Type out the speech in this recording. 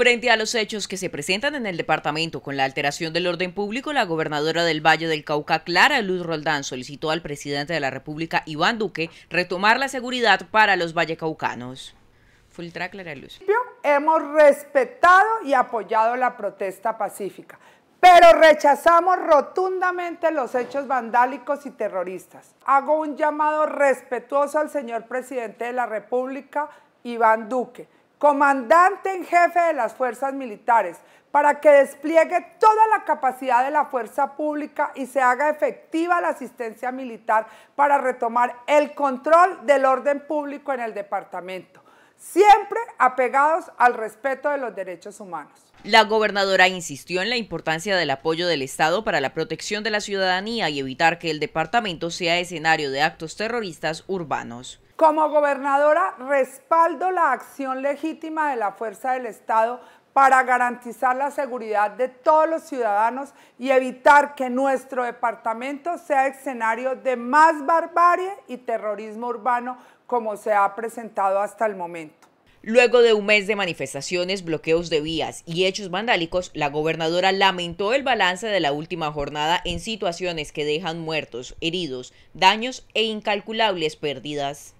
Frente a los hechos que se presentan en el departamento con la alteración del orden público, la gobernadora del Valle del Cauca, Clara Luz Roldán, solicitó al presidente de la República, Iván Duque, retomar la seguridad para los vallecaucanos. Fultra Clara Luz. Hemos respetado y apoyado la protesta pacífica, pero rechazamos rotundamente los hechos vandálicos y terroristas. Hago un llamado respetuoso al señor presidente de la República, Iván Duque comandante en jefe de las fuerzas militares, para que despliegue toda la capacidad de la fuerza pública y se haga efectiva la asistencia militar para retomar el control del orden público en el departamento, siempre apegados al respeto de los derechos humanos. La gobernadora insistió en la importancia del apoyo del Estado para la protección de la ciudadanía y evitar que el departamento sea escenario de actos terroristas urbanos. Como gobernadora, respaldo la acción legítima de la Fuerza del Estado para garantizar la seguridad de todos los ciudadanos y evitar que nuestro departamento sea escenario de más barbarie y terrorismo urbano como se ha presentado hasta el momento. Luego de un mes de manifestaciones, bloqueos de vías y hechos vandálicos, la gobernadora lamentó el balance de la última jornada en situaciones que dejan muertos, heridos, daños e incalculables pérdidas.